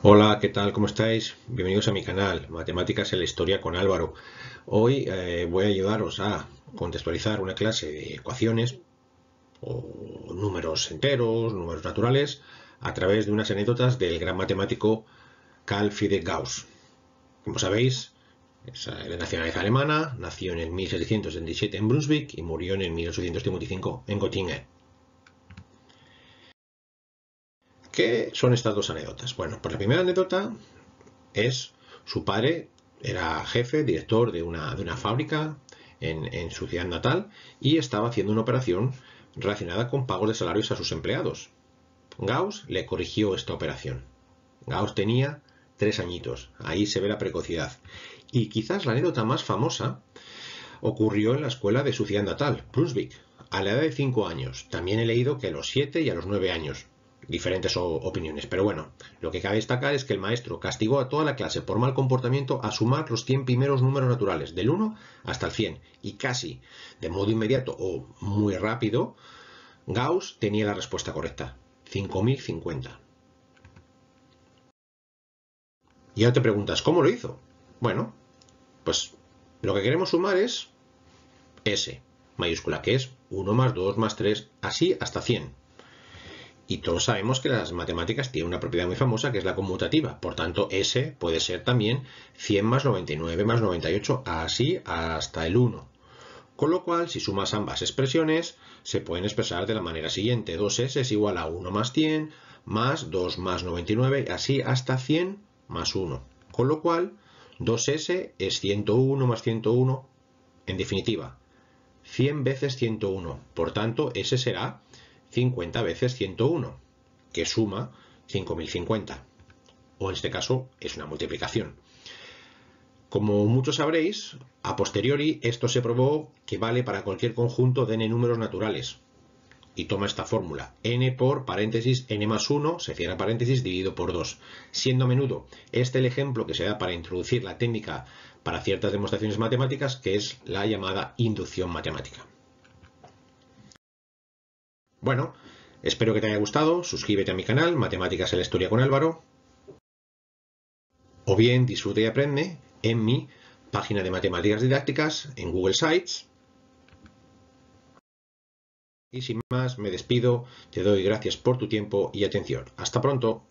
Hola, ¿qué tal? ¿Cómo estáis? Bienvenidos a mi canal Matemáticas en la Historia con Álvaro. Hoy eh, voy a ayudaros a contextualizar una clase de ecuaciones o números enteros, números naturales, a través de unas anécdotas del gran matemático Carl Friedrich Gauss. Como sabéis, es eh, de nacionalidad alemana, nació en 1677 en Brunswick y murió en 1855 en Göttingen. ¿Qué son estas dos anécdotas? Bueno, pues la primera anécdota es su padre era jefe, director de una, de una fábrica en, en, su ciudad natal y estaba haciendo una operación relacionada con pagos de salarios a sus empleados. Gauss le corrigió esta operación. Gauss tenía tres añitos, ahí se ve la precocidad. Y quizás la anécdota más famosa ocurrió en la escuela de su ciudad natal, Brunswick, a la edad de cinco años. También he leído que a los siete y a los nueve años diferentes opiniones. Pero bueno, lo que cabe destacar es que el maestro castigó a toda la clase por mal comportamiento a sumar los 100 primeros números naturales, del 1 hasta el 100, y casi de modo inmediato o muy rápido, Gauss tenía la respuesta correcta, 5050. Y ahora te preguntas, ¿cómo lo hizo? Bueno, pues lo que queremos sumar es S mayúscula, que es 1 más 2 más 3, así hasta 100. Y todos sabemos que las matemáticas tienen una propiedad muy famosa que es la conmutativa. Por tanto, S puede ser también 100 más 99 más 98, así hasta el 1. Con lo cual, si sumas ambas expresiones, se pueden expresar de la manera siguiente. 2S es igual a 1 más 100 más 2 más 99, así hasta 100 más 1. Con lo cual, 2S es 101 más 101, en definitiva, 100 veces 101. Por tanto, S será 50 veces 101, que suma 5050. O en este caso es una multiplicación. Como muchos sabréis, a posteriori esto se probó que vale para cualquier conjunto de n números naturales. Y toma esta fórmula, n por paréntesis n más 1, se cierra paréntesis, dividido por 2. Siendo a menudo este el ejemplo que se da para introducir la técnica para ciertas demostraciones matemáticas, que es la llamada inducción matemática. Bueno, espero que te haya gustado, suscríbete a mi canal Matemáticas en la Historia con Álvaro, o bien disfruta y aprende en mi página de matemáticas didácticas en Google Sites. Y sin más, me despido, te doy gracias por tu tiempo y atención. Hasta pronto.